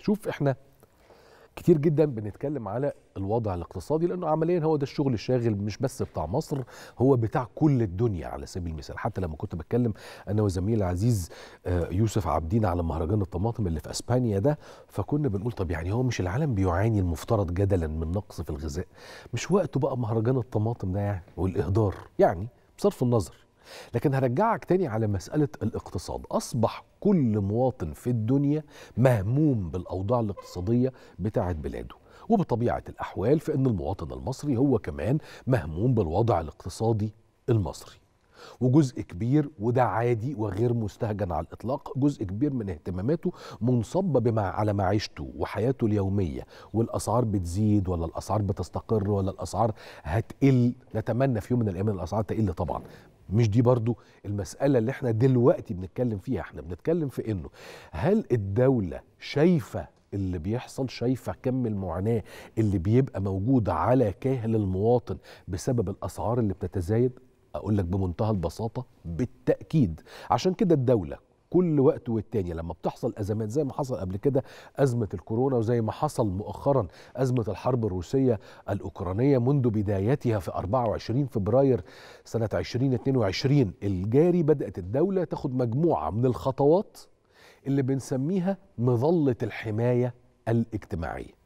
شوف احنا كتير جدا بنتكلم على الوضع الاقتصادي لانه عمليا هو ده الشغل الشاغل مش بس بتاع مصر هو بتاع كل الدنيا على سبيل المثال حتى لما كنت بتكلم انا وزميلي العزيز آه، يوسف عابدين على مهرجان الطماطم اللي في اسبانيا ده فكنا بنقول طب يعني هو مش العالم بيعاني المفترض جدلا من نقص في الغذاء مش وقته بقى مهرجان الطماطم ده يعني والاهدار يعني بصرف النظر لكن هرجعك تاني على مسألة الاقتصاد أصبح كل مواطن في الدنيا مهموم بالأوضاع الاقتصادية بتاعة بلاده وبطبيعة الأحوال فإن المواطن المصري هو كمان مهموم بالوضع الاقتصادي المصري وجزء كبير وده عادي وغير مستهجن على الاطلاق جزء كبير من اهتماماته منصبه بما على معيشته وحياته اليوميه والاسعار بتزيد ولا الاسعار بتستقر ولا الاسعار هتقل نتمنى في يوم من الايام الاسعار تقل طبعا مش دي برضو المسألة اللي احنا دلوقتي بنتكلم فيها احنا بنتكلم في انه هل الدولة شايفة اللي بيحصل شايفة كم المعاناة اللي بيبقى موجود على كاهل المواطن بسبب الأسعار اللي بتتزايد اقول لك بمنتهى البساطه بالتاكيد عشان كده الدوله كل وقت والتاني لما بتحصل ازمات زي ما حصل قبل كده ازمه الكورونا وزي ما حصل مؤخرا ازمه الحرب الروسيه الاوكرانيه منذ بدايتها في 24 فبراير سنه 2022 الجاري بدات الدوله تاخد مجموعه من الخطوات اللي بنسميها مظله الحمايه الاجتماعيه